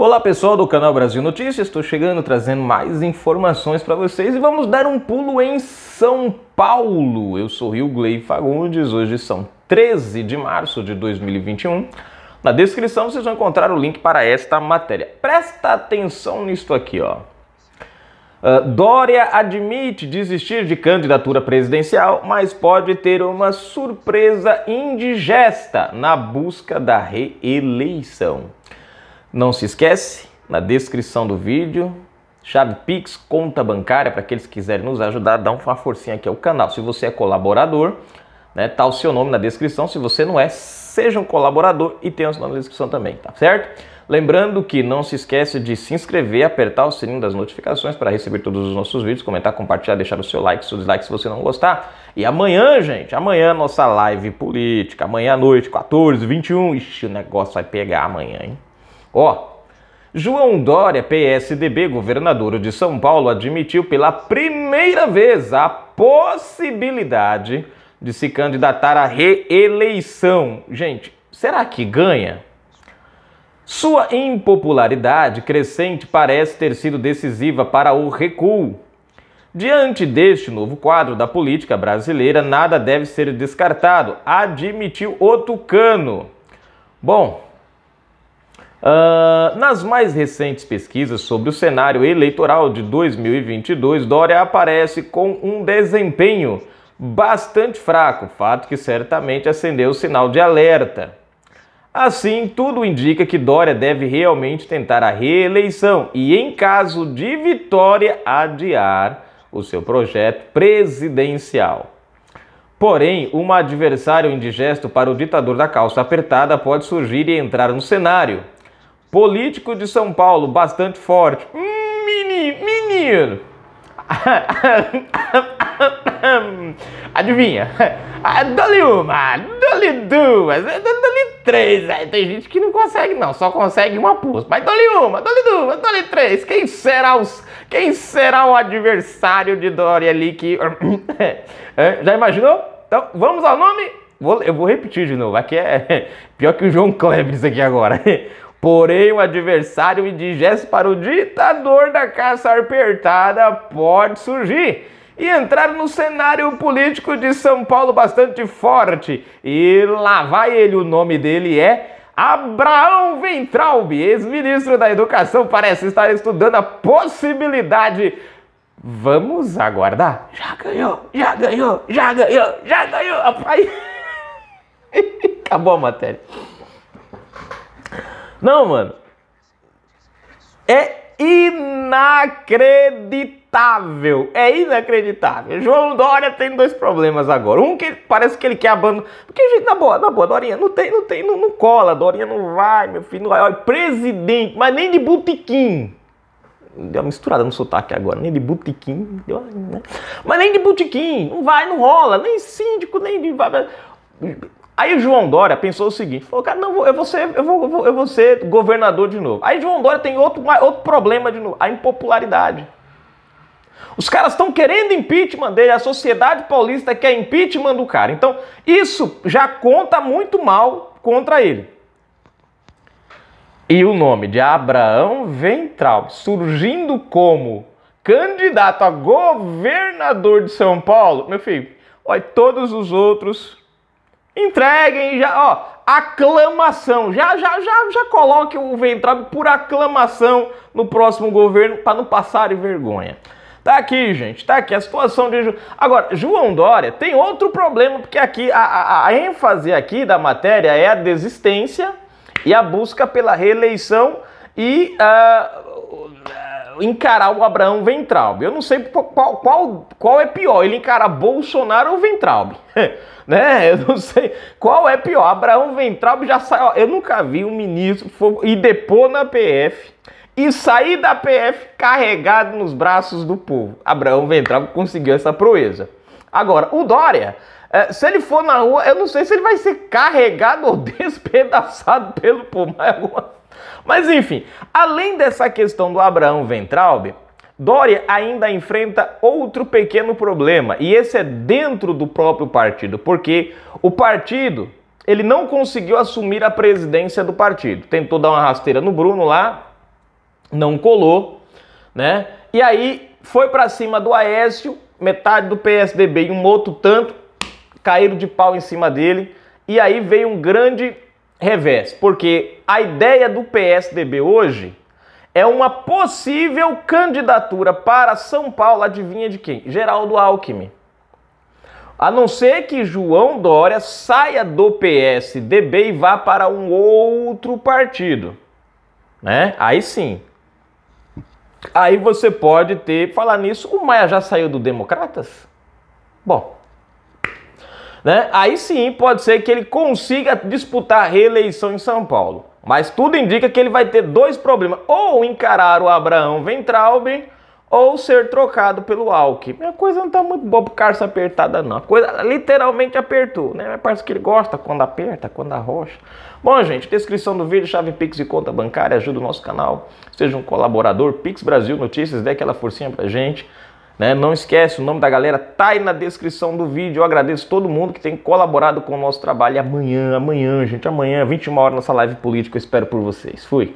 Olá pessoal do canal Brasil Notícias, estou chegando trazendo mais informações para vocês e vamos dar um pulo em São Paulo. Eu sou Rio Glei Fagundes, hoje são 13 de março de 2021. Na descrição vocês vão encontrar o link para esta matéria. Presta atenção nisto aqui, ó. Ah, Dória admite desistir de candidatura presidencial, mas pode ter uma surpresa indigesta na busca da reeleição. Não se esquece, na descrição do vídeo, chave Pix, conta bancária, para aqueles que quiserem nos ajudar, dá uma forcinha aqui ao canal. Se você é colaborador, né, tá o seu nome na descrição. Se você não é, seja um colaborador e tenha o seu nome na descrição também, tá certo? Lembrando que não se esquece de se inscrever, apertar o sininho das notificações para receber todos os nossos vídeos, comentar, compartilhar, deixar o seu like, seu dislike se você não gostar. E amanhã, gente, amanhã é nossa live política, amanhã à noite, 14, 21, ixi, o negócio vai pegar amanhã, hein? Ó, João Dória, PSDB, governador de São Paulo, admitiu pela primeira vez a possibilidade de se candidatar à reeleição. Gente, será que ganha? Sua impopularidade crescente parece ter sido decisiva para o recuo. Diante deste novo quadro da política brasileira, nada deve ser descartado, admitiu o Tucano. Bom, Uh, nas mais recentes pesquisas sobre o cenário eleitoral de 2022, Dória aparece com um desempenho bastante fraco, fato que certamente acendeu o sinal de alerta. Assim, tudo indica que Dória deve realmente tentar a reeleição e, em caso de vitória, adiar o seu projeto presidencial. Porém, um adversário indigesto para o ditador da calça apertada pode surgir e entrar no cenário. Político de São Paulo, bastante forte. menino, menino. Adivinha? Dole uma, dole duas, dole três. É, tem gente que não consegue, não, só consegue uma pulsa. Mas dole uma, dole duas, dole três. Quem será, os, quem será o adversário de Dori ali que. É, já imaginou? Então, vamos ao nome? Vou, eu vou repetir de novo. Aqui é pior que o João isso aqui agora. Porém, o adversário indigesto para o ditador da caça apertada pode surgir e entrar no cenário político de São Paulo bastante forte. E lá vai ele, o nome dele é Abraão Ventralbi, ex-ministro da Educação, parece estar estudando a possibilidade. Vamos aguardar. Já ganhou, já ganhou, já ganhou, já ganhou. Rapaz. Acabou a matéria. Não, mano. É inacreditável. É inacreditável. João Dória tem dois problemas agora. Um que parece que ele quer abandonar. Porque, gente, na boa, na boa, Dorinha, não tem, não tem, não, não cola. Dorinha não vai, meu filho, não vai. Olha, presidente, mas nem de botequim. Deu uma misturada no sotaque agora, nem de botequim. Deu, né? Mas nem de botequim. Não vai, não rola. Nem síndico, nem de. Aí o João Dória pensou o seguinte: falou, cara, não, eu vou ser, eu vou, eu vou, eu vou ser governador de novo. Aí João Dória tem outro, outro problema de novo: a impopularidade. Os caras estão querendo impeachment dele, a sociedade paulista quer impeachment do cara. Então, isso já conta muito mal contra ele. E o nome de Abraão Ventral, surgindo como candidato a governador de São Paulo, meu filho, olha, todos os outros Entreguem já, ó, aclamação. Já, já, já, já coloque o Ventrado por aclamação no próximo governo para não passarem vergonha. Tá aqui, gente, tá aqui a situação de. Agora, João Dória tem outro problema, porque aqui a, a, a ênfase aqui da matéria é a desistência e a busca pela reeleição e uh, encarar o Abraão Ventralbe. Eu não sei qual, qual, qual é pior, ele encarar Bolsonaro ou Ventralbe. né? Eu não sei qual é pior. Abraão Ventralbe já saiu. Eu nunca vi um ministro ir e depor na PF e sair da PF carregado nos braços do povo. Abraão Ventralbe conseguiu essa proeza. Agora, o Dória. É, se ele for na rua, eu não sei se ele vai ser carregado ou despedaçado pelo povo, mas alguma mas enfim, além dessa questão do Abraão Ventralbe, Dória ainda enfrenta outro pequeno problema, e esse é dentro do próprio partido, porque o partido, ele não conseguiu assumir a presidência do partido. Tentou dar uma rasteira no Bruno lá, não colou, né? E aí foi para cima do Aécio, metade do PSDB e um outro tanto caíram de pau em cima dele, e aí veio um grande revés, porque a ideia do PSDB hoje é uma possível candidatura para São Paulo, adivinha de quem? Geraldo Alckmin. A não ser que João Dória saia do PSDB e vá para um outro partido. Né? Aí sim. Aí você pode ter, falar nisso, o Maia já saiu do Democratas? Bom, né? Aí sim pode ser que ele consiga disputar a reeleição em São Paulo. Mas tudo indica que ele vai ter dois problemas: ou encarar o Abraão Ventralb ou ser trocado pelo Alckmin. A coisa não está muito boa pro carça apertada, não. A coisa literalmente apertou, né? Parece que ele gosta quando aperta, quando arrocha. Bom, gente, descrição do vídeo, chave Pix e conta bancária, ajuda o nosso canal. Seja um colaborador, Pix Brasil Notícias, dê aquela forcinha pra gente. Né? Não esquece, o nome da galera tá aí na descrição do vídeo. Eu agradeço todo mundo que tem colaborado com o nosso trabalho. E amanhã, amanhã, gente, amanhã, 21 horas, nossa live política. Eu espero por vocês. Fui!